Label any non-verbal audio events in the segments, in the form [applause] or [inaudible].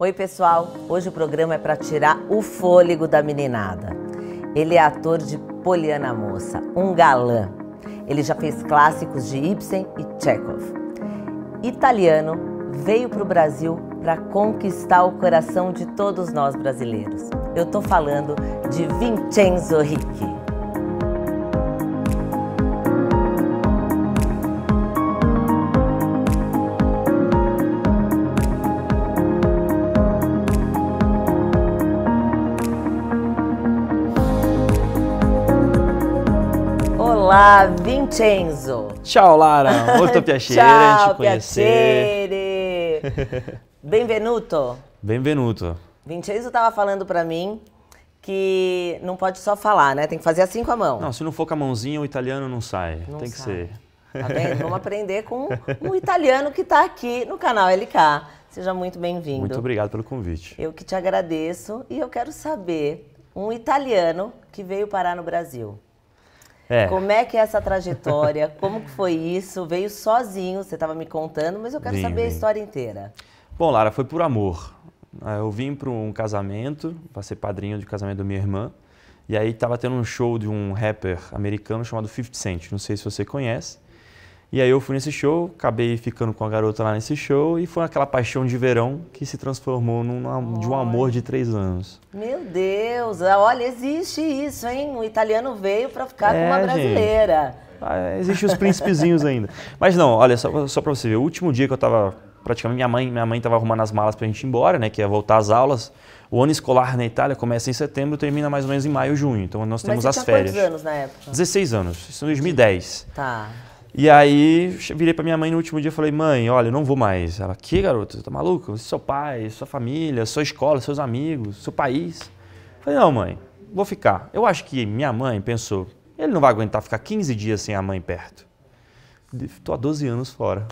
Oi, pessoal. Hoje o programa é para tirar o fôlego da meninada. Ele é ator de Poliana Moça, um galã. Ele já fez clássicos de Ibsen e Chekhov. Italiano, veio para o Brasil para conquistar o coração de todos nós brasileiros. Eu estou falando de Vincenzo Ricci. Vincenzo. Tchau, Lara, Muito [laughs] piacere te conhecer. Benvenuto. Benvenuto. Vincenzo estava falando para mim que não pode só falar, né? Tem que fazer assim com a mão. Não, se não for com a mãozinha, o italiano não sai. Não Tem sai. que ser. Tá bem? Vamos aprender com um italiano que está aqui no canal LK. Seja muito bem-vindo. Muito obrigado pelo convite. Eu que te agradeço e eu quero saber um italiano que veio parar no Brasil. É. Como é que é essa trajetória? Como que foi isso? Veio sozinho, você estava me contando, mas eu quero vim, saber vim. a história inteira. Bom, Lara, foi por amor. Ah, eu vim para um casamento, para ser padrinho de casamento da minha irmã, e aí estava tendo um show de um rapper americano chamado 50 Cent, não sei se você conhece. E aí eu fui nesse show, acabei ficando com a garota lá nesse show e foi aquela paixão de verão que se transformou num, de um amor de três anos. Meu Deus, ah, olha, existe isso, hein? Um italiano veio para ficar é, com uma brasileira. Ah, Existem os príncipezinhos ainda. Mas não, olha, só, só para você ver, o último dia que eu estava praticamente minha mãe, minha mãe tava arrumando as malas para a gente ir embora, né, que ia é voltar às aulas. O ano escolar na Itália começa em setembro, termina mais ou menos em maio, junho. Então nós temos Mas você as tinha férias. Quantos anos na época? 16 anos. Isso em 2010. Tá. E aí virei pra minha mãe no último dia e falei, mãe, olha, eu não vou mais. Ela, que garoto, você tá maluco? Você é seu pai, sua família, sua escola, seus amigos, seu país. Eu falei, não, mãe, vou ficar. Eu acho que minha mãe pensou, ele não vai aguentar ficar 15 dias sem a mãe perto. Tô há 12 anos fora.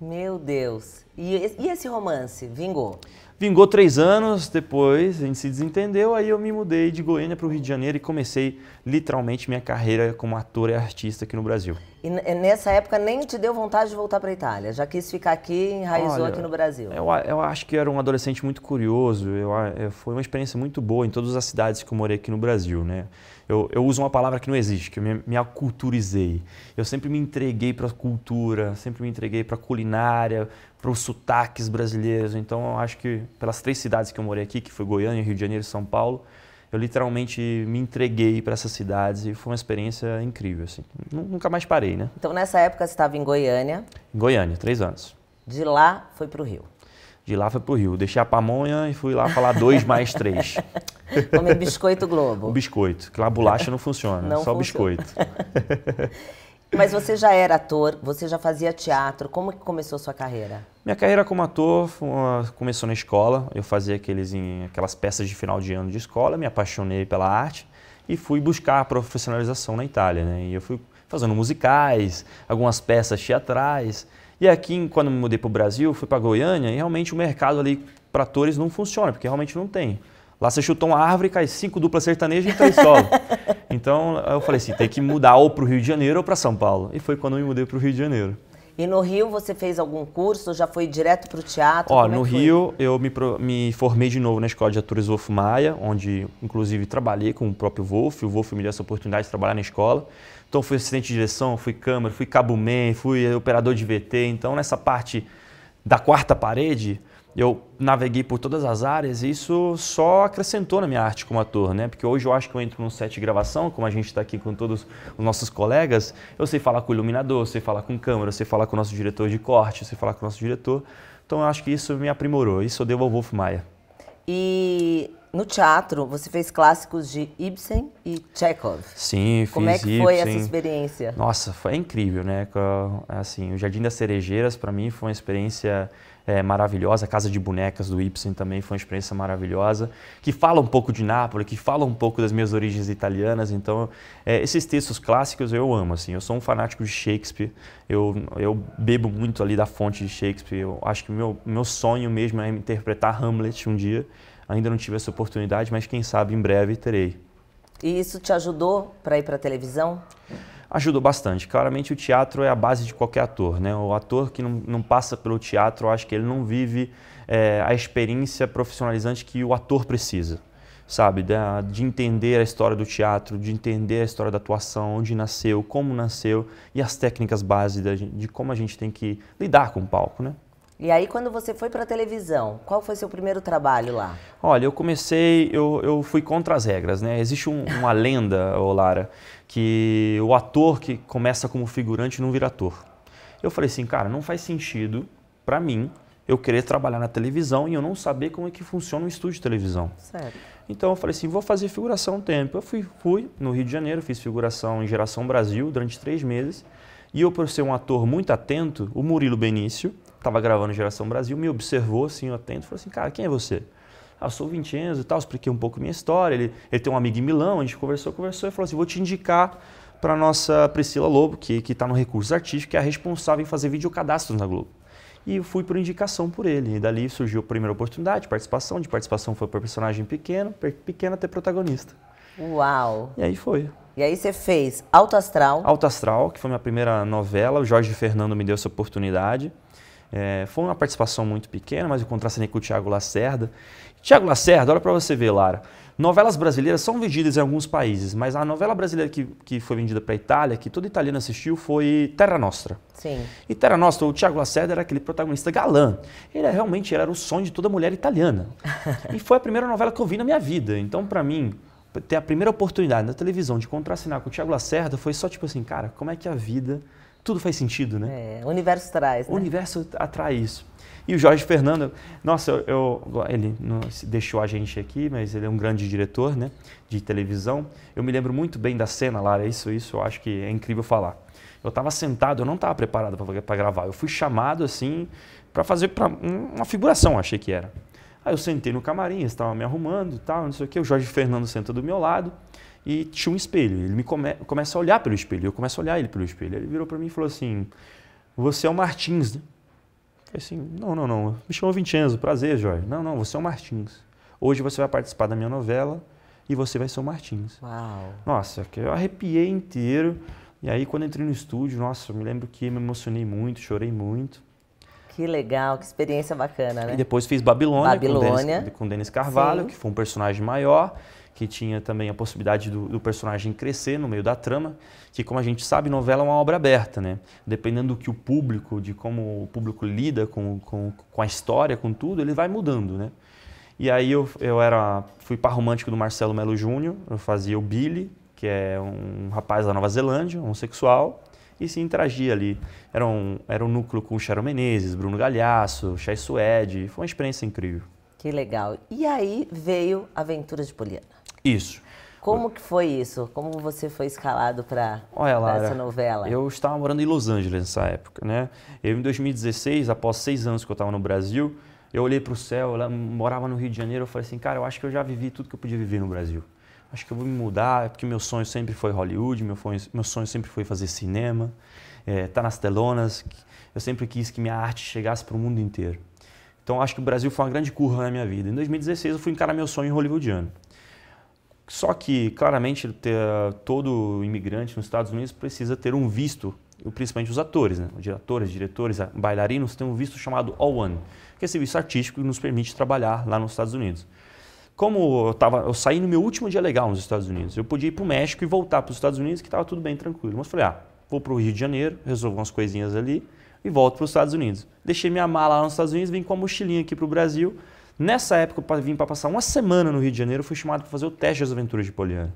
Meu Deus. E esse romance, vingou? Vingou três anos, depois a gente se desentendeu, aí eu me mudei de Goiânia para o Rio de Janeiro e comecei literalmente minha carreira como ator e artista aqui no Brasil. E nessa época nem te deu vontade de voltar para a Itália? Já quis ficar aqui e enraizou Olha, aqui no Brasil? Eu, eu acho que era um adolescente muito curioso, eu, eu, foi uma experiência muito boa em todas as cidades que eu morei aqui no Brasil, né? Eu, eu uso uma palavra que não existe, que eu me, me aculturizei. Eu sempre me entreguei para a cultura, sempre me entreguei para a culinária, para os sotaques brasileiros. Então, eu acho que pelas três cidades que eu morei aqui, que foi Goiânia, Rio de Janeiro e São Paulo, eu literalmente me entreguei para essas cidades e foi uma experiência incrível, assim. Nunca mais parei, né? Então, nessa época, você estava em Goiânia? Em Goiânia, três anos. De lá, foi para o Rio? De lá foi pro Rio. Deixei a pamonha e fui lá falar dois mais três. [laughs] Comer biscoito Globo. Um biscoito, que lá bolacha não funciona, não só funciona. biscoito. [laughs] Mas você já era ator, você já fazia teatro. Como que começou a sua carreira? Minha carreira como ator uma, começou na escola. Eu fazia aqueles, em, aquelas peças de final de ano de escola, me apaixonei pela arte e fui buscar a profissionalização na Itália. Né? E eu fui fazendo musicais, algumas peças teatrais. E aqui, quando me mudei para o Brasil, fui para Goiânia e realmente o mercado ali para atores não funciona, porque realmente não tem. Lá você chutou uma árvore e cai cinco duplas sertanejas e três solo. [laughs] então eu falei assim, tem que mudar ou para o Rio de Janeiro ou para São Paulo. E foi quando eu me mudei para o Rio de Janeiro. E no Rio você fez algum curso? Já foi direto para o teatro? Ó, Como é no é Rio eu me, me, formei de novo na Escola de Atores Wolf Maia, onde inclusive trabalhei com o próprio Wolf. O Wolf me deu essa oportunidade de trabalhar na escola. Então fui assistente de direção, fui câmera, fui cabuman, fui operador de VT. Então nessa parte da quarta parede, eu naveguei por todas as áreas e isso só acrescentou na minha arte como ator, né? Porque hoje eu acho que eu entro num set de gravação, como a gente está aqui com todos os nossos colegas, eu sei falar com o iluminador, sei falar com câmera, sei falar com o nosso diretor de corte, sei falar com o nosso diretor. Então eu acho que isso me aprimorou, isso eu devo ao Wolf Maia. E no teatro, você fez clássicos de Ibsen e Chekhov. Sim, fiz Como é que Ibsen. foi essa experiência? Nossa, foi incrível, né? Assim, o Jardim das Cerejeiras, para mim, foi uma experiência é, maravilhosa. A Casa de Bonecas do Ibsen também foi uma experiência maravilhosa, que fala um pouco de Nápoles, que fala um pouco das minhas origens italianas. Então, é, esses textos clássicos eu amo, assim. Eu sou um fanático de Shakespeare, eu, eu bebo muito ali da fonte de Shakespeare. Eu acho que o meu, meu sonho mesmo é interpretar Hamlet um dia. Ainda não tive essa oportunidade, mas quem sabe em breve terei. E isso te ajudou para ir para a televisão? Ajudou bastante. Claramente o teatro é a base de qualquer ator, né? O ator que não, não passa pelo teatro, eu acho que ele não vive é, a experiência profissionalizante que o ator precisa sabe, da, de entender a história do teatro, de entender a história da atuação, onde nasceu, como nasceu e as técnicas básicas de, de como a gente tem que lidar com o palco, né? E aí, quando você foi para televisão, qual foi seu primeiro trabalho lá? Olha, eu comecei, eu, eu fui contra as regras, né? Existe um, uma [laughs] lenda, Lara, que o ator que começa como figurante não vira ator. Eu falei assim, cara, não faz sentido para mim eu querer trabalhar na televisão e eu não saber como é que funciona um estúdio de televisão. Certo. Então eu falei assim, vou fazer figuração um tempo. Eu fui, fui no Rio de Janeiro, fiz figuração em Geração Brasil durante três meses. E eu, por ser um ator muito atento, o Murilo Benício, estava gravando Geração Brasil, me observou assim, atento, falou assim, cara, quem é você? Ah, eu sou o Vincenzo e tal, expliquei um pouco minha história, ele, ele tem um amigo em Milão, a gente conversou, conversou, e falou assim, vou te indicar para nossa Priscila Lobo, que está no Recursos Artísticos, que é a responsável em fazer videocadastros na Globo. E fui por indicação por ele. E dali surgiu a primeira oportunidade, de participação. De participação foi para personagem pequeno, pequeno até protagonista. Uau! E aí foi. E aí você fez Alto Astral. Alto Astral, que foi minha primeira novela. O Jorge Fernando me deu essa oportunidade. É, foi uma participação muito pequena, mas eu contracenei com o Tiago Lacerda. Tiago Lacerda, olha para você ver, Lara. Novelas brasileiras são vendidas em alguns países, mas a novela brasileira que, que foi vendida para a Itália, que todo italiano assistiu, foi Terra Nostra. Sim. E Terra Nostra, o Tiago Lacerda era aquele protagonista galã. Ele é, realmente era o sonho de toda mulher italiana. [laughs] e foi a primeira novela que eu vi na minha vida. Então, para mim, ter a primeira oportunidade na televisão de contracenar com o Tiago Lacerda foi só tipo assim, cara, como é que a vida tudo faz sentido, né? É, o universo traz. Né? O universo atrai isso. E o Jorge Fernando, nossa, eu, ele não, deixou a gente aqui, mas ele é um grande diretor né, de televisão. Eu me lembro muito bem da cena, Lara, é isso, isso eu acho que é incrível falar. Eu estava sentado, eu não estava preparado para gravar. Eu fui chamado assim para fazer pra, uma figuração, achei que era. Aí eu sentei no camarim, eles estavam me arrumando e tal, não sei o quê. O Jorge Fernando senta do meu lado e tinha um espelho. Ele me come, começa a olhar pelo espelho, eu começo a olhar ele pelo espelho. Ele virou para mim e falou assim: Você é o Martins, né? Eu falei assim: Não, não, não. Me chamou Vincenzo, prazer, Jorge. Não, não, você é o Martins. Hoje você vai participar da minha novela e você vai ser o Martins. Uau. Nossa, eu arrepiei inteiro. E aí, quando entrei no estúdio, nossa, eu me lembro que me emocionei muito, chorei muito. Que legal, que experiência bacana, né? E depois fiz Babilônia, Babilônia. com Denis Carvalho, Sim. que foi um personagem maior, que tinha também a possibilidade do, do, personagem crescer no meio da trama, que como a gente sabe, novela é uma obra aberta, né? Dependendo do que o público, de como o público lida com, com, com a história, com tudo, ele vai mudando, né? E aí eu, eu era, fui par romântico do Marcelo Melo Júnior, eu fazia o Billy, que é um rapaz da Nova Zelândia, homossexual, e se interagia ali. Era um, era um núcleo com o Cheryl Menezes, Bruno Galhaço, Chay Suede, foi uma experiência incrível. Que legal. E aí veio Aventuras de Poliana. Isso. Como que foi isso? Como você foi escalado para essa novela? Eu estava morando em Los Angeles nessa época, né? Eu em 2016, após seis anos que eu estava no Brasil, eu olhei para o céu, eu morava no Rio de Janeiro, eu falei assim, cara, eu acho que eu já vivi tudo que eu podia viver no Brasil acho que eu vou me mudar, é porque meu sonho sempre foi Hollywood, meu, foi, meu sonho sempre foi fazer cinema, é, tá nas telonas, eu sempre quis que minha arte chegasse para o mundo inteiro. Então acho que o Brasil foi uma grande curva na minha vida. Em 2016 eu fui encarar meu sonho hollywoodiano. Só que, claramente, ter, todo imigrante nos Estados Unidos precisa ter um visto, principalmente os atores, né? diretores, diretores, bailarinos, têm um visto chamado O1, que é esse visto artístico que nos permite trabalhar lá nos Estados Unidos como eu, tava, eu saí no meu último dia legal nos Estados Unidos, eu podia ir para o México e voltar para os Estados Unidos, que estava tudo bem tranquilo. Mas falei, ah, vou para o Rio de Janeiro, resolvo umas coisinhas ali e volto para os Estados Unidos. Deixei minha mala lá nos Estados Unidos, vim com a mochilinha aqui para o Brasil. Nessa época, eu vim para passar uma semana no Rio de Janeiro, fui chamado para fazer o teste das aventuras de Poliana.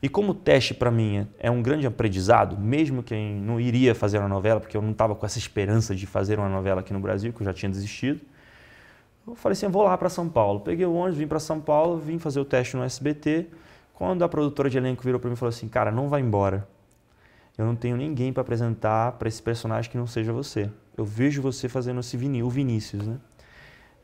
E como o teste para mim é um grande aprendizado, mesmo quem não iria fazer uma novela, porque eu não estava com essa esperança de fazer uma novela aqui no Brasil, que eu já tinha desistido, eu falei assim, vou lá para São Paulo. Peguei o ônibus, vim para São Paulo, vim fazer o teste no SBT. Quando a produtora de elenco virou para mim e falou assim, cara, não vai embora. Eu não tenho ninguém para apresentar para esse personagem que não seja você. Eu vejo você fazendo esse Vinil o Vinícius, né?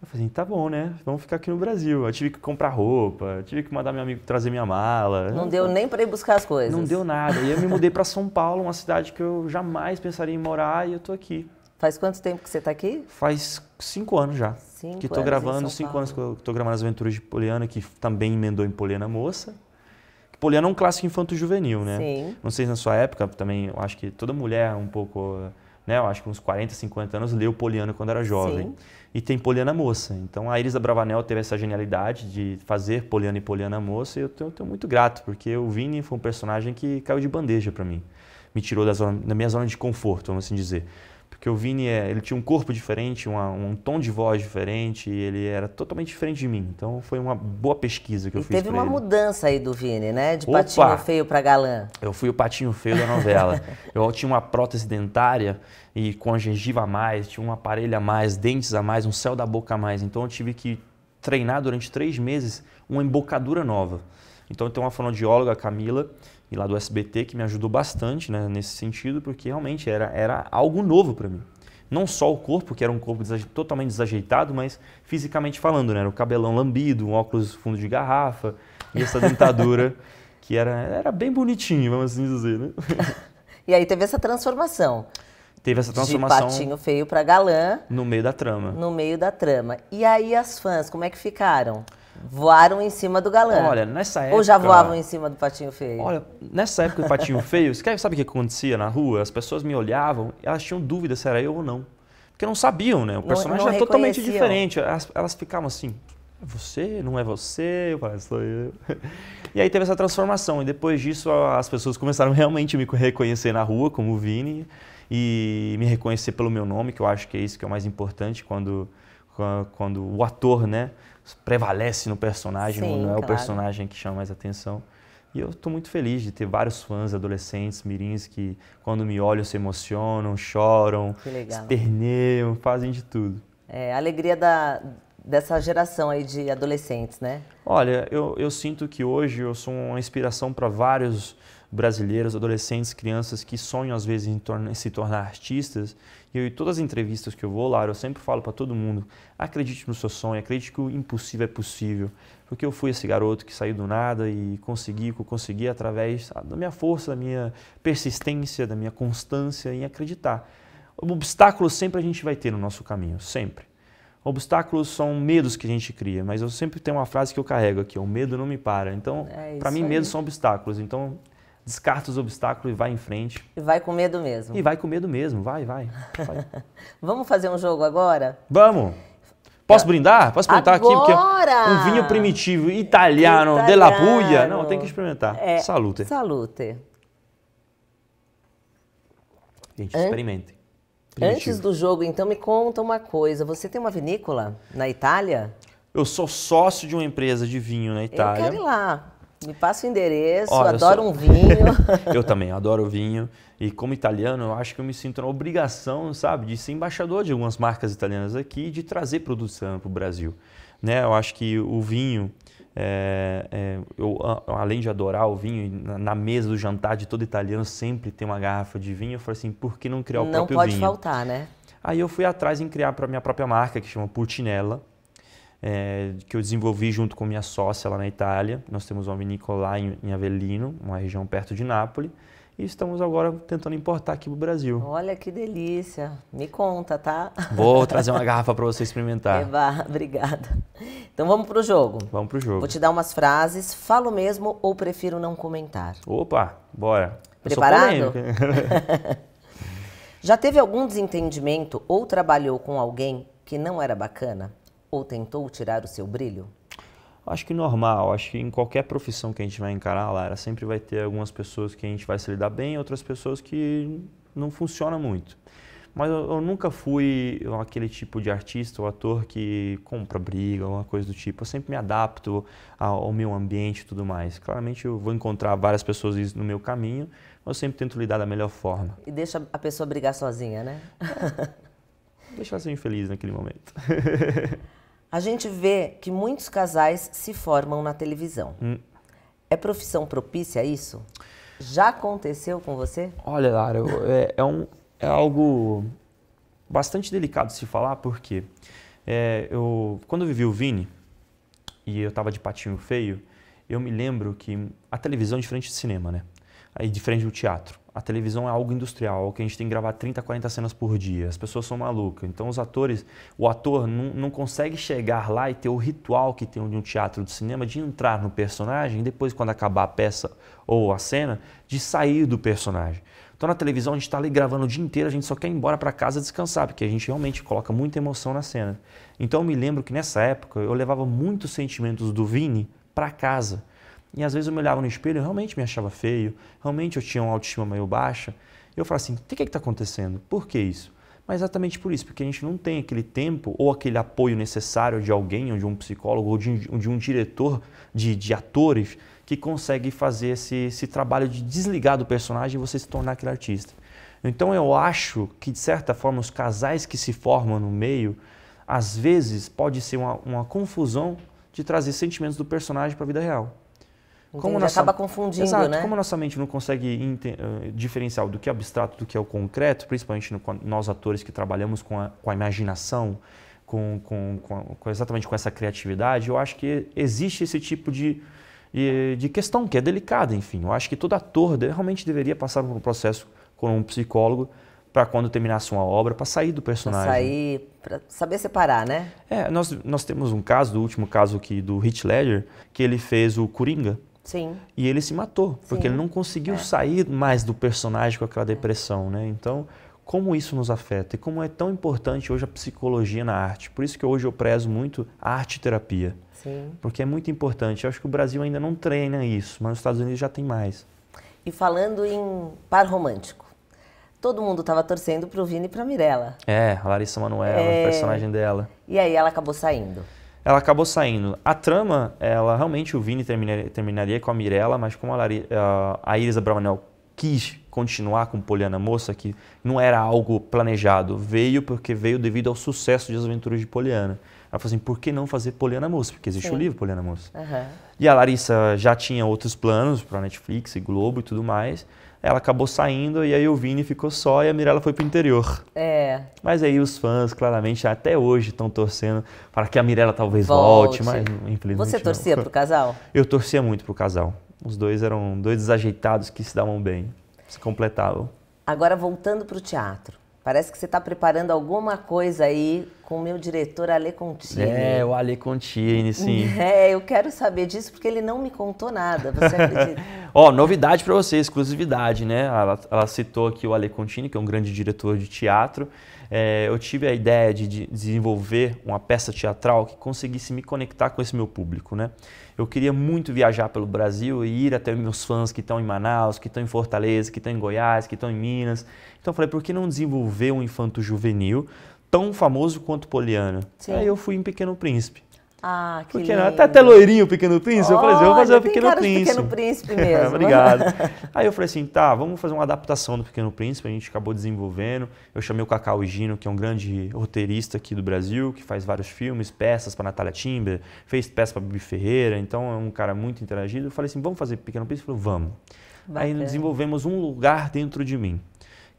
Eu falei assim, tá bom, né? Vamos ficar aqui no Brasil. Eu tive que comprar roupa, tive que mandar meu amigo trazer minha mala. Não deu nem para ir buscar as coisas. Não deu nada. E eu me mudei para São Paulo, uma cidade que eu jamais pensaria em morar, e eu tô aqui. Faz quanto tempo que você tá aqui? Faz cinco anos já. Cinco que é, estou gravando, cinco anos que estou gravando As Aventuras de Poliana, que também emendou em Poliana Moça. Poliana é um clássico infanto-juvenil, né? Sim. Não sei se na sua época também, eu acho que toda mulher um pouco, né? Eu acho que uns 40, 50 anos leu Poliana quando era jovem. Sim. E tem Poliana Moça. Então a Iris da Bravanel teve essa genialidade de fazer Poliana e Poliana Moça e eu tenho, muito grato, porque o Vini foi um personagem que caiu de bandeja para mim. Me tirou da, zona, da minha zona de conforto, vamos assim dizer. Porque o Vini, é, ele tinha um corpo diferente, uma, um tom de voz diferente, ele era totalmente diferente de mim. Então foi uma boa pesquisa que eu e fiz. Teve uma ele. mudança aí do Vini, né? De Opa! patinho feio para galã. Eu fui o patinho feio da novela. [laughs] eu tinha uma prótese dentária e com a gengiva a mais, tinha um aparelho a mais, dentes a mais, um céu da boca a mais. Então eu tive que treinar durante três meses uma embocadura nova. Então tem uma fonoaudióloga, a Camila, e lá do SBT que me ajudou bastante né, nesse sentido, porque realmente era, era algo novo para mim. Não só o corpo, que era um corpo desaje totalmente desajeitado, mas fisicamente falando, né? Era o cabelão lambido, um óculos fundo de garrafa e essa [laughs] dentadura que era, era bem bonitinho, vamos assim dizer, né? [laughs] e aí teve essa transformação. Teve essa transformação. De patinho feio para galã. No meio da trama. No meio da trama. E aí as fãs, como é que ficaram? voaram em cima do galã. Olha, nessa época. Ou já voavam em cima do patinho feio? Olha, nessa época do patinho [laughs] feio, você sabe o que acontecia na rua? As pessoas me olhavam e elas tinham dúvida se era eu ou não. Porque não sabiam, né? O personagem não, não é era totalmente diferente. Elas, elas ficavam assim. É você? Não é você? Eu falei, sou eu. [laughs] E aí teve essa transformação. E depois disso, as pessoas começaram realmente a me reconhecer na rua, como o Vini, e me reconhecer pelo meu nome, que eu acho que é isso que é o mais importante quando, quando o ator, né? prevalece no personagem, Sim, não é claro. o personagem que chama mais atenção. E eu estou muito feliz de ter vários fãs adolescentes, mirins, que quando me olham se emocionam, choram, esperneiam, fazem de tudo. É, a alegria da, dessa geração aí de adolescentes, né? Olha, eu, eu sinto que hoje eu sou uma inspiração para vários brasileiros, adolescentes, crianças que sonham às vezes em torna, se tornar artistas. E eu, em todas as entrevistas que eu vou lá, eu sempre falo para todo mundo: acredite no seu sonho, acredite que o impossível é possível. Porque eu fui esse garoto que saiu do nada e consegui que eu consegui através da minha força, da minha persistência, da minha constância em acreditar. Obstáculos sempre a gente vai ter no nosso caminho, sempre. Obstáculos são medos que a gente cria, mas eu sempre tenho uma frase que eu carrego aqui: o medo não me para. Então, é para mim, aí. medos são obstáculos. Então, descarta os obstáculos e vai em frente. E vai com medo mesmo. E vai com medo mesmo, vai, vai. vai. [laughs] Vamos fazer um jogo agora? Vamos! Posso brindar? Posso perguntar aqui? Porque é um vinho primitivo italiano, italiano. della Puglia. Não, tem que experimentar. É, salute. Salute. Gente, experimente. Primitivo. Antes do jogo, então, me conta uma coisa. Você tem uma vinícola na Itália? Eu sou sócio de uma empresa de vinho na Itália. Eu quero ir lá. Me passa o endereço, Olha, adoro sou... um vinho. [laughs] eu também adoro vinho. E como italiano, eu acho que eu me sinto na obrigação, sabe, de ser embaixador de algumas marcas italianas aqui e de trazer produção para o Brasil. Né? Eu acho que o vinho, é, é, eu, além de adorar o vinho, na, mesa do jantar de todo italiano sempre tem uma garrafa de vinho. Eu falei assim, por que não criar o não próprio vinho? Não pode faltar, né? Aí eu fui atrás em criar para minha própria marca, que chama Pulcinella é, que eu desenvolvi junto com minha sócia lá na Itália. Nós temos uma vinícola lá em, Avelino, Avellino, uma região perto de Nápoles. E estamos agora tentando importar aqui para o Brasil. Olha que delícia! Me conta, tá? Vou [laughs] trazer uma garrafa para você experimentar. Eba, obrigada. Então vamos para o jogo. Vamos para o jogo. Vou te dar umas frases. Falo mesmo ou prefiro não comentar? Opa, bora. Preparado? [laughs] Já teve algum desentendimento ou trabalhou com alguém que não era bacana? ou tentou tirar o seu brilho? Acho que normal, acho que em qualquer profissão que a gente vai encarar, Lara, sempre vai ter algumas pessoas que a gente vai se lidar bem, outras pessoas que não funciona muito. Mas eu, eu nunca fui aquele tipo de artista ou ator que compra briga, alguma coisa do tipo. Eu sempre me adapto ao, ao meu ambiente e tudo mais. Claramente eu vou encontrar várias pessoas no meu caminho, mas eu sempre tento lidar da melhor forma. E deixa a pessoa brigar sozinha, né? É. [laughs] Deixa ela ser infeliz naquele momento. [laughs] A gente vê que muitos casais se formam na televisão. Hum. É profissão propícia a isso? Já aconteceu com você? Olha, Lara, eu, é, é, um, é algo bastante delicado se falar, porque é, eu, quando eu vivi o Vini e eu estava de patinho feio, eu me lembro que a televisão é diferente do cinema, né? Aí diferente do teatro a televisão é algo industrial, que a gente tem que gravar 30, 40 cenas por dia. As pessoas são malucas. Então os atores, o ator não, não consegue chegar lá e ter o ritual que tem de um teatro de cinema de entrar no personagem, e depois quando acabar a peça ou a cena, de sair do personagem. Então na televisão a gente está ali gravando o dia inteiro, a gente só quer ir embora para casa descansar, porque a gente realmente coloca muita emoção na cena. Então eu me lembro que nessa época eu levava muitos sentimentos do Vini para casa. E às vezes eu me olhava no espelho e realmente me achava feio, realmente eu tinha uma autoestima meio baixa. E eu falava assim: o que é está acontecendo? Por que isso? Mas exatamente por isso, porque a gente não tem aquele tempo ou aquele apoio necessário de alguém, ou de um psicólogo, ou de, de um diretor de, de atores que consegue fazer esse, esse trabalho de desligar do personagem e você se tornar aquele artista. Então eu acho que, de certa forma, os casais que se formam no meio, às vezes pode ser uma, uma confusão de trazer sentimentos do personagem para a vida real como nossa, acaba confundindo, exato, né? Como a nossa mente não consegue eh, diferenciar do que é abstrato do que é o concreto, principalmente no, nós atores que trabalhamos com a, com a imaginação, com, com, com, exatamente com essa criatividade, eu acho que existe esse tipo de, de questão que é delicada, enfim. Eu acho que todo ator realmente deveria passar por um processo com um psicólogo para quando terminasse uma obra, para sair do personagem. Pra sair, para saber separar, né? É, nós, nós temos um caso, o último caso aqui do Heath Ledger, que ele fez o Coringa, Sim. E ele se matou, porque Sim. ele não conseguiu é. sair mais do personagem com aquela é. depressão, né? Então, como isso nos afeta e como é tão importante hoje a psicologia na arte. Por isso que hoje eu prezo muito a arte terapia. Sim. Porque é muito importante. Eu acho que o Brasil ainda não treina isso, mas nos Estados Unidos já tem mais. E falando em par romântico, todo mundo estava torcendo para o Vini e para Mirella. É, a Larissa Manoela, é... personagem dela. E aí ela acabou saindo ela acabou saindo. A trama, ela realmente o Vini terminaria, terminaria com a Mirella, mas como a Iris Abravanel quis continuar com Poliana Moça, que não era algo planejado, veio porque veio devido ao sucesso das aventuras de Poliana. Ela falou assim, por que não fazer Poliana Moça? Porque existe Sim. o livro Poliana Moça. Uhum. E a Larissa já tinha outros planos para Netflix e Globo e tudo mais. Ela acabou saindo e aí o Vini ficou só e a Mirella foi pro interior. É. Mas aí os fãs, claramente, até hoje estão torcendo para que a Mirella talvez volte, volte mas infelizmente. Você torcia não. pro casal? Eu torcia muito pro casal. Os dois eram dois desajeitados que se davam bem, se completavam. Agora voltando pro teatro. Parece que você está preparando alguma coisa aí com o meu diretor Ale Contini. É, o Ale Contini, sim. [laughs] É, eu quero saber disso porque ele não me contou nada, você acredita? [laughs] Ó, novidade para você, exclusividade, né? Ela, ela, citou aqui o Ale Contini, que é um grande diretor de teatro. É, eu tive a ideia de, de desenvolver uma peça teatral que conseguisse me conectar com esse meu público, né? Eu queria muito viajar pelo Brasil e ir até meus fãs que estão em Manaus, que estão em Fortaleza, que estão em Goiás, que estão em Minas. Então eu falei, por que não desenvolver um infanto juvenil tão famoso quanto Poliana. Sim. Aí eu fui em Pequeno Príncipe. Ah, que Pequeno, lindo. Até, até loirinho Pequeno Príncipe. Oh, eu falei assim, vou fazer o Pequeno Príncipe. Pequeno Príncipe [laughs] é, mesmo. Obrigado. [laughs] Aí eu falei assim, tá, vamos fazer uma adaptação do Pequeno Príncipe. A gente acabou desenvolvendo. Eu chamei o Cacau Gino, que é um grande roteirista aqui do Brasil, que faz vários filmes, peças para Natália Timber, fez peça para Bibi Ferreira. Então é um cara muito interagido. Eu falei assim, vamos fazer Pequeno Príncipe? Ele falou, vamos. Bacana. Aí desenvolvemos um lugar dentro de mim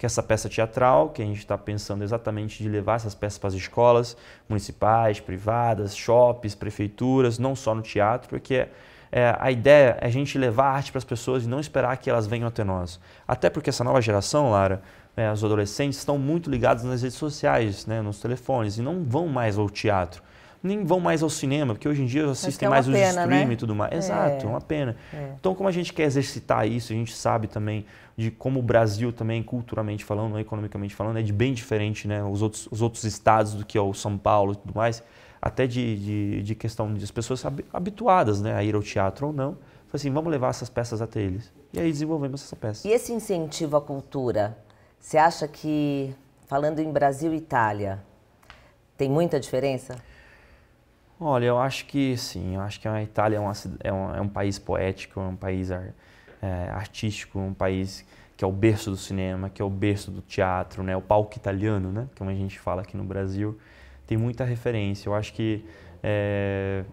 que essa peça teatral, que a gente está pensando exatamente de levar essas peças para as escolas municipais, privadas, shops, prefeituras, não só no teatro, porque é, é a ideia é a gente levar arte para as pessoas e não esperar que elas venham até nós. Até porque essa nova geração, Lara, né, os adolescentes estão muito ligados nas redes sociais, né, nos telefones, e não vão mais ao teatro nem vão mais ao cinema, porque hoje em dia assistem é mais pena, os streaming né? e tudo mais. É. Exato, é uma pena. É. Então, como a gente quer exercitar isso, a gente sabe também de como o Brasil também, culturalmente falando, economicamente falando, é de bem diferente, né? Os outros, os outros estados do que é o São Paulo e tudo mais, até de, de, de questão de as pessoas habituadas né, a ir ao teatro ou não. Falei assim, vamos levar essas peças até eles. E aí desenvolvemos essa peça. E esse incentivo à cultura, você acha que, falando em Brasil e Itália, tem muita diferença? Olha, eu acho que sim, eu acho que é a Itália é, uma, é, um, é um, país poético, é um país ar, é, artístico, um país que é o berço do cinema, que é o berço do teatro, né? o palco italiano, né? como é a gente fala aqui no Brasil, tem muita referência. Eu acho que é,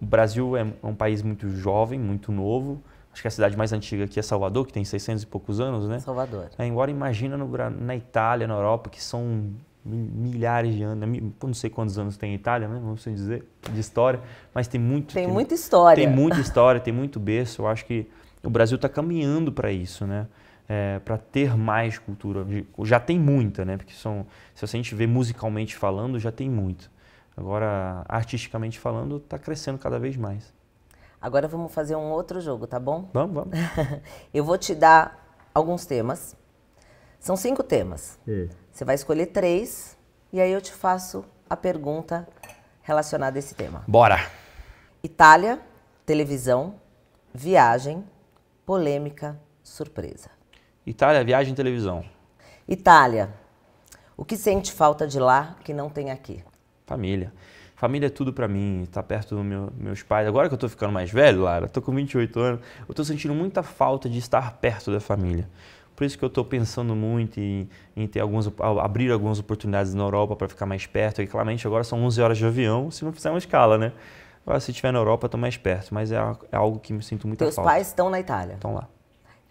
o Brasil é um país muito jovem, muito novo, acho que a cidade mais antiga aqui é Salvador, que tem 600 e poucos anos, né? Salvador. É, embora imagina no, na Itália, na Europa, que são milhares de anos, né? não sei quantos anos tem a Itália, né? vamos assim dizer, de história, mas tem muito tem, tem muita história, tem muita história, tem muito berço. Eu acho que o Brasil está caminhando para isso, né? É, para ter mais cultura, já tem muita, né? Porque são, se a gente vê musicalmente falando, já tem muito. Agora, artisticamente falando, está crescendo cada vez mais. Agora vamos fazer um outro jogo, tá bom? Vamos, vamos. [laughs] Eu vou te dar alguns temas. São cinco temas. É. Você vai escolher três e aí eu te faço a pergunta relacionada a esse tema. Bora! Itália, televisão, viagem, polêmica, surpresa. Itália, viagem, televisão. Itália, o que sente falta de lá que não tem aqui? Família. Família é tudo para mim, tá perto dos meu, meus pais. Agora que eu tô ficando mais velho, Lara, tô com 28 anos, eu tô sentindo muita falta de estar perto da família. Por isso que eu estou pensando muito em, em, ter algumas, abrir algumas oportunidades na Europa para ficar mais perto. E claramente agora são 11 horas de avião, se não fizer uma escala, né? Agora, se estiver na Europa, estou mais perto. Mas é, é, algo que me sinto muito Teus pais estão na Itália? Estão lá.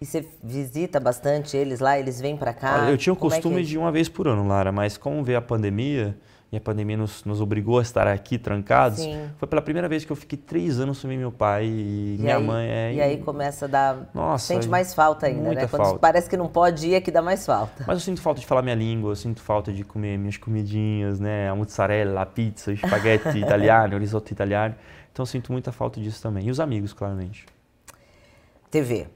E você visita bastante eles lá? Eles vêm para cá? Olha, eu tinha o é costume é que... de uma vez por ano, Lara. Mas como veio a pandemia, e a pandemia nos, nos obrigou a estar aqui trancados, Sim. foi pela primeira vez que eu fiquei três anos sem meu pai e, e minha aí, mãe. É, e, e, aí começa a dar. Nossa. Sente mais falta ainda, né? Falta. Quando parece que não pode ir, é que dá mais falta. Mas eu sinto falta de falar minha língua, eu sinto falta de comer minhas comidinhas, né? A mozzarella, a pizza, o espaguete [laughs] italiano, o risoto italiano. Então eu sinto muita falta disso também. E os amigos, claramente. TV.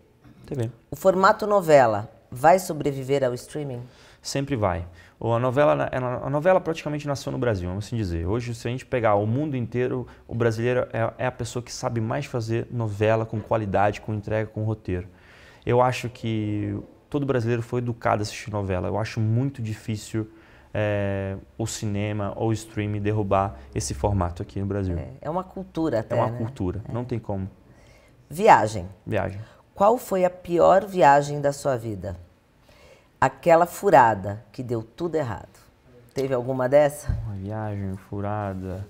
TV. O formato novela vai sobreviver ao streaming? sempre vai. Ou a novela, é a novela praticamente nasceu no Brasil, vamos assim dizer. Hoje, se a gente pegar o mundo inteiro, o brasileiro é, é, a pessoa que sabe mais fazer novela com qualidade, com entrega, com roteiro. Eu acho que todo brasileiro foi educado a assistir novela. Eu acho muito difícil é, o cinema ou o streaming derrubar esse formato aqui no Brasil. É, é uma cultura até, É uma né? cultura, é. não tem como. Viagem. Viagem. Qual foi a pior viagem da sua vida? aquela furada que deu tudo errado. Teve alguma dessa? Uma viagem furada.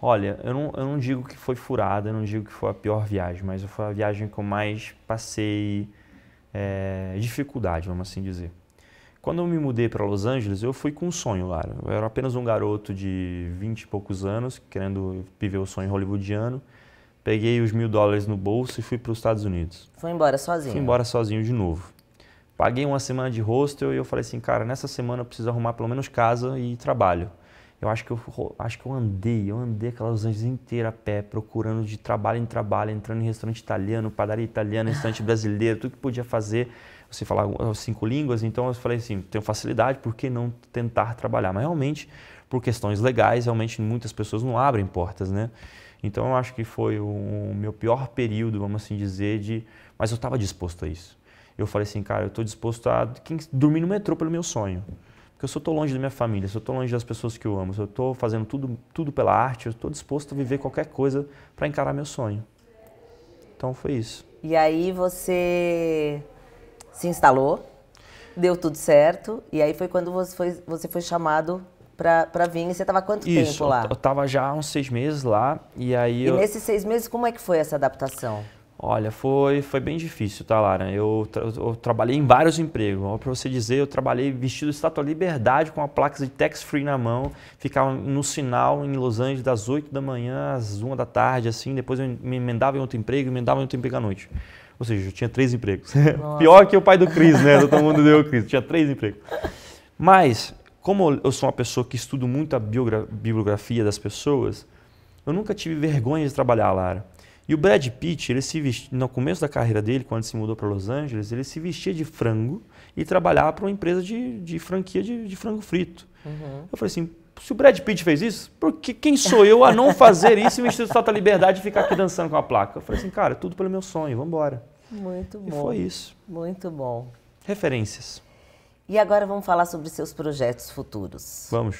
Olha, eu não, eu não digo que foi furada, eu não digo que foi a pior viagem, mas foi a viagem que eu mais passei é, dificuldade, vamos assim dizer. Quando eu me mudei para Los Angeles, eu fui com um sonho lá. Eu era apenas um garoto de 20 e poucos anos, querendo viver o sonho hollywoodiano. Peguei os mil dólares no bolso e fui para os Estados Unidos. Foi embora sozinho? Fui embora sozinho de novo. Paguei uma semana de hostel e eu falei assim, cara, nessa semana eu preciso arrumar pelo menos casa e trabalho. Eu acho que eu, acho que eu andei, eu andei aquelas Los inteiras a pé, procurando de trabalho em trabalho, entrando em restaurante italiano, padaria italiana, restaurante [laughs] brasileiro, tudo que podia fazer. Você falava cinco línguas, então eu falei assim, tenho facilidade, por que não tentar trabalhar? Mas realmente, por questões legais, realmente muitas pessoas não abrem portas, né? Então eu acho que foi o meu pior período, vamos assim dizer, de, mas eu estava disposto a isso. Eu falei assim, cara, eu estou disposto a dormir no metrô pelo meu sonho. Porque eu só estou longe da minha família, se eu estou longe das pessoas que eu amo, se eu estou fazendo tudo, tudo pela arte, eu estou disposto a viver qualquer coisa para encarar meu sonho. Então foi isso. E aí você se instalou, deu tudo certo, e aí foi quando você foi, você foi chamado para vir. E você estava quanto Isso, tempo lá? Eu estava já há uns seis meses lá. E aí. E eu... nesses seis meses, como é que foi essa adaptação? Olha, foi, foi bem difícil, tá, Lara? Eu, tra eu trabalhei em vários empregos. Para você dizer, eu trabalhei vestido de estátua liberdade com a placa de tax-free na mão. Ficava no sinal em Los Angeles das 8 da manhã às 1 da tarde, assim. Depois eu me emendava em outro emprego, emendava em outro emprego à noite. Ou seja, eu tinha três empregos. [laughs] Pior que o pai do Cris, né? Todo mundo deu o Cris. Tinha três empregos. Mas, como eu sou uma pessoa que estudo muito a bibliografia das pessoas, eu nunca tive vergonha de trabalhar, Lara. E o Brad Pitt, ele se vestia, no começo da carreira dele, quando se mudou para Los Angeles, ele se vestia de frango e trabalhava para uma empresa de, de franquia de, de frango frito. Uhum. Eu falei assim, se o Brad Pitt fez isso, por que quem sou eu a não fazer isso e me instituir tanta liberdade e ficar aqui dançando com a placa? Eu falei assim, cara, é tudo pelo meu sonho, vamos embora. Muito bom. E foi isso. Muito bom. Referências. E agora vamos falar sobre seus projetos futuros. Vamos.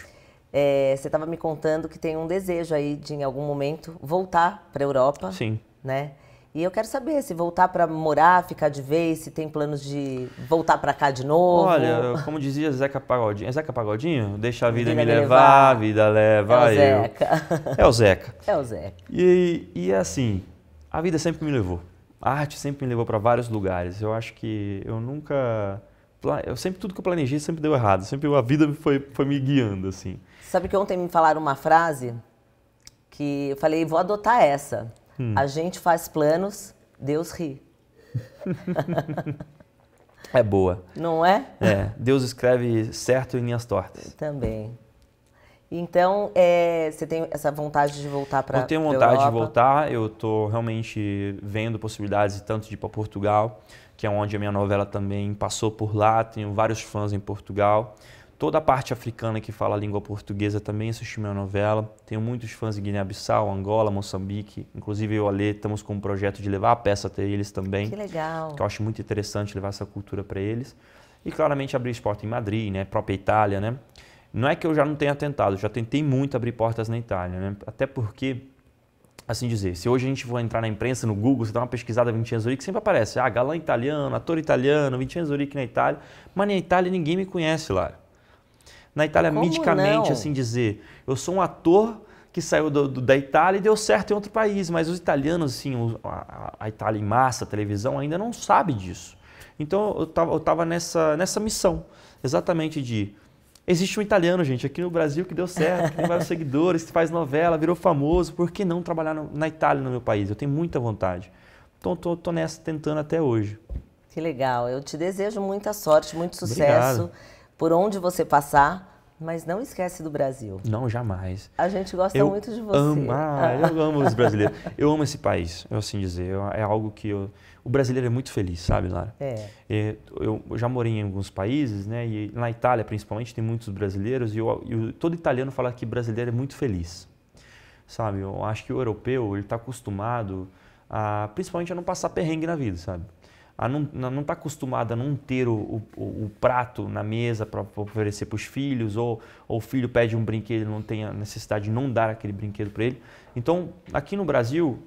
É, você estava me contando que tem um desejo aí de, em algum momento, voltar para a Europa. Sim. Né? E eu quero saber se voltar para morar, ficar de vez, se tem planos de voltar para cá de novo. Olha, como dizia Zeca Pagodinho, é Zeca Pagodinho? Deixa a vida, vida me levar, levar, a vida leva é o eu. Zeca. É o Zeca. [laughs] É o Zeca. E, e é assim, a vida sempre me levou. A arte sempre me levou para vários lugares. Eu acho que eu nunca... Eu sempre, tudo que eu planejei sempre deu errado. Sempre a vida foi, foi me guiando, assim. Sabe que ontem me falaram uma frase que eu falei, vou adotar essa. Hum. A gente faz planos, Deus ri. é boa. Não é? É. Deus escreve certo em linhas tortas. Também. Então, é, você tem essa vontade de voltar para Eu tenho vontade de voltar. Eu estou realmente vendo possibilidades tanto de ir para Portugal, que é onde a minha novela também passou por lá. Tenho vários fãs em Portugal. Toda a parte africana que fala a língua portuguesa também assistiu minha novela. Tenho muitos fãs de Guiné-Bissau, Angola, Moçambique. Inclusive eu e o estamos com um projeto de levar a peça até eles também. Que legal. Que eu acho muito interessante levar essa cultura para eles. E claramente abrir porta em Madrid, né? Própria Itália, né? Não é que eu já não tenha tentado, já tentei muito abrir portas na Itália, né? Até porque, assim dizer, se hoje a gente for entrar na imprensa, no Google, você dá uma pesquisada Vincenzo que sempre aparece, ah, galã italiano, ator italiano, Vincenzo Rick na Itália, mas na Itália ninguém me conhece lá na Itália Como medicamente, não? assim dizer. Eu sou um ator que saiu do, do, da Itália e deu certo em outro país, mas os italianos, assim, o, a, a, Itália em massa, a televisão, ainda não sabe disso. Então eu estava nessa, nessa missão, exatamente de Existe um italiano, gente, aqui no Brasil que deu certo, que tem vários [laughs] seguidores, que faz novela, virou famoso. Por que não trabalhar no, na Itália, no meu país? Eu tenho muita vontade. Então, tô, tô nessa tentando até hoje. Que legal. Eu te desejo muita sorte, muito sucesso. Obrigado por onde você passar. Mas não esquece do Brasil. Não, jamais. A gente gosta eu muito de você. Amo, ah, eu amo os brasileiros. [laughs] Eu amo esse país, eu assim dizer. Eu, é algo que eu, o brasileiro é muito feliz, sabe, Lara? É. é. eu já morei em alguns países, né? E na Itália, principalmente, tem muitos brasileiros. E eu, eu, todo italiano fala que brasileiro é muito feliz, sabe? Eu acho que o europeu, ele está acostumado, a, principalmente, a não passar perrengue na vida, sabe? a não está acostumada a não ter o, o, o prato na mesa para oferecer para os filhos, ou, ou, o filho pede um brinquedo e não tem a necessidade de não dar aquele brinquedo para ele. Então, aqui no Brasil,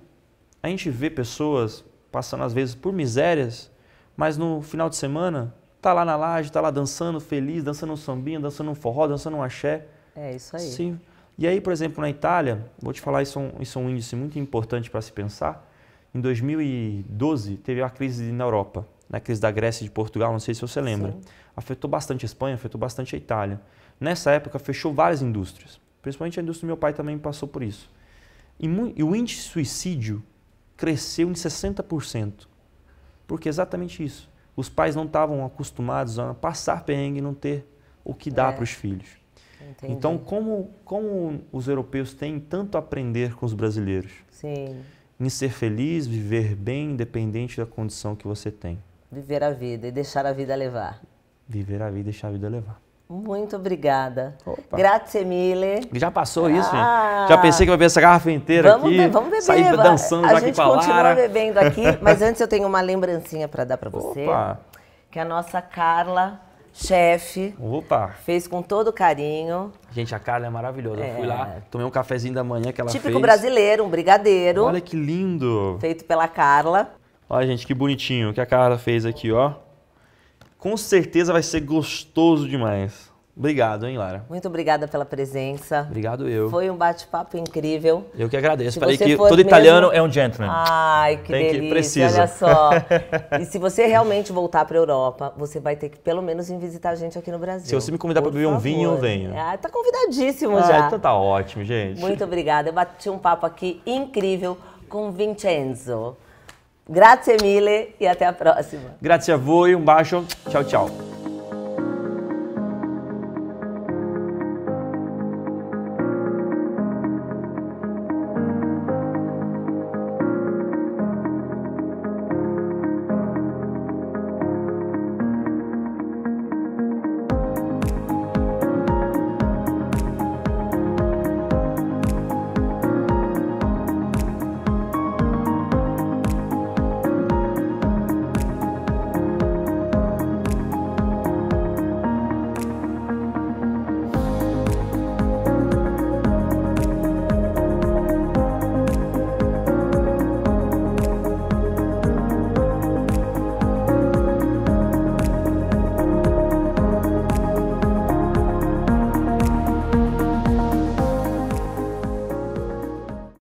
a gente vê pessoas passando às vezes por misérias, mas no final de semana tá lá na laje, tá lá dançando feliz, dançando um sambinha, dançando um forró, dançando um axé. É isso aí. Sim. E aí, por exemplo, na Itália, vou te falar, isso é um, isso é um índice muito importante para se pensar em 2012 teve a crise na Europa, na crise da Grécia e de Portugal, não sei se você lembra. Sim. Afetou bastante a Espanha, afetou bastante a Itália. Nessa época fechou várias indústrias, principalmente a indústria do meu pai também passou por isso. E, e o índice de suicídio cresceu em 60%, porque é exatamente isso. Os pais não estavam acostumados a passar perrengue e não ter o que dar é. para os filhos. Entendi. Então, como, como os europeus têm tanto a aprender com os brasileiros? Sim em ser feliz, viver bem, independente da condição que você tem. Viver a vida e deixar a vida levar. Viver a vida e deixar a vida levar. Muito obrigada. Opa. Grazie mille. Já passou ah. isso, gente? Já pensei que ia beber essa garrafa inteira vamos aqui. Be vamos beber. Sair dançando a gente continua bebendo aqui, [laughs] mas antes eu tenho uma lembrancinha para dar para você. Opa. Que a nossa Carla chefe. Opa! Fez com todo carinho. Gente, a Carla é maravilhosa. É. Eu fui lá, é. tomei um cafezinho da manhã que ela Típico fez. Típico brasileiro, um brigadeiro. Olha que lindo! Feito pela Carla. Olha, gente, que bonitinho que a Carla fez aqui, ó. Com certeza vai ser gostoso demais. Obrigado, hein, Lara. Muito obrigada pela presença. Obrigado eu. Foi um bate-papo incrível. Eu que agradeço. Se Falei que todo mesmo... italiano é um gentleman. Ai, que Tem delícia. Que, precisa. Olha só. [laughs] e se você realmente voltar para a Europa, você vai ter que pelo menos vir visitar a gente aqui no Brasil. Se você me convidar para beber favor. um vinho, eu venho. Ah, tá convidadíssimo ah, já. Então tá ótimo, gente. Muito obrigada. Eu bati um papo aqui incrível com Vincenzo. Grazie mille e até a próxima. Grazie a voi, um baixo. Tchau, tchau.